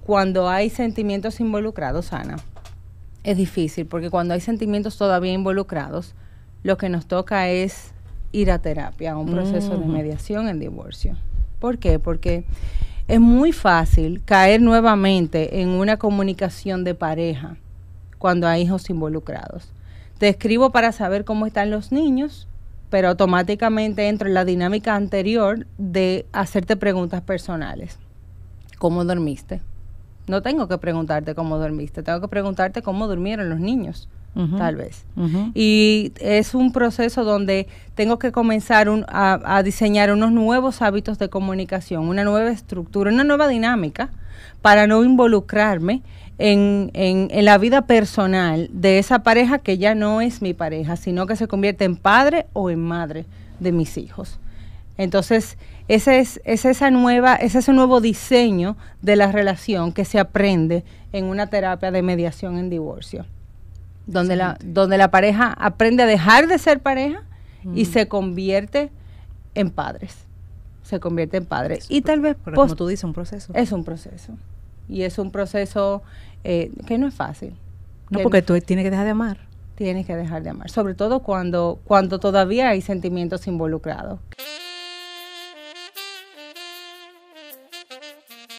Cuando hay sentimientos involucrados, Ana, es difícil, porque cuando hay sentimientos todavía involucrados, lo que nos toca es ir a terapia, a un proceso de mediación en divorcio. ¿Por qué? Porque es muy fácil caer nuevamente en una comunicación de pareja cuando hay hijos involucrados. Te escribo para saber cómo están los niños, pero automáticamente entro en la dinámica anterior de hacerte preguntas personales. ¿Cómo dormiste? No tengo que preguntarte cómo dormiste, tengo que preguntarte cómo durmieron los niños. tal vez. Y es un proceso donde tengo que comenzar a, diseñar unos nuevos hábitos de comunicación, una nueva estructura, una nueva dinámica para no involucrarme en, en, la vida personal de esa pareja que ya no es mi pareja, sino que se convierte en padre o en madre de mis hijos. Entonces, ese es, esa nueva, es ese nuevo diseño de la relación que se aprende en una terapia de mediación en divorcio, donde, la, donde la pareja aprende a dejar de ser pareja y mm. se convierte en padres, se convierte en padres. y tal vez, como tú dices, un proceso. Es un proceso. Y es un proceso eh, que no es fácil. No, porque tú tienes que dejar de amar. Tienes que dejar de amar, sobre todo cuando, cuando todavía hay sentimientos involucrados